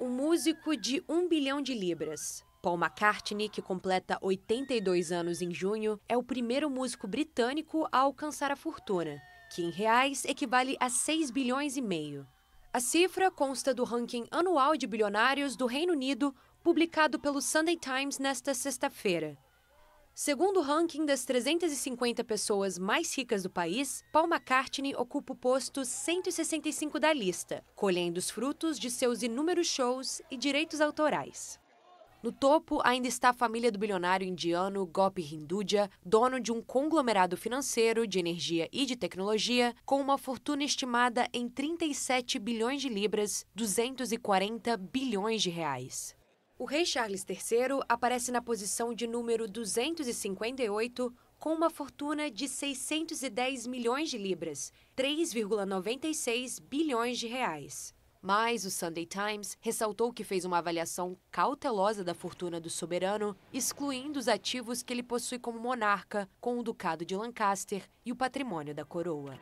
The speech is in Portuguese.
o músico de um bilhão de libras. Paul McCartney, que completa 82 anos em junho, é o primeiro músico britânico a alcançar a fortuna, que em reais equivale a 6 bilhões e meio. A cifra consta do ranking anual de bilionários do Reino Unido, publicado pelo Sunday Times nesta sexta-feira. Segundo o ranking das 350 pessoas mais ricas do país, Paul McCartney ocupa o posto 165 da lista, colhendo os frutos de seus inúmeros shows e direitos autorais. No topo ainda está a família do bilionário indiano Gopi Hinduja, dono de um conglomerado financeiro de energia e de tecnologia, com uma fortuna estimada em 37 bilhões de libras, 240 bilhões de reais. O rei Charles III aparece na posição de número 258 com uma fortuna de 610 milhões de libras, 3,96 bilhões de reais. Mas o Sunday Times ressaltou que fez uma avaliação cautelosa da fortuna do soberano, excluindo os ativos que ele possui como monarca, com o Ducado de Lancaster e o patrimônio da coroa.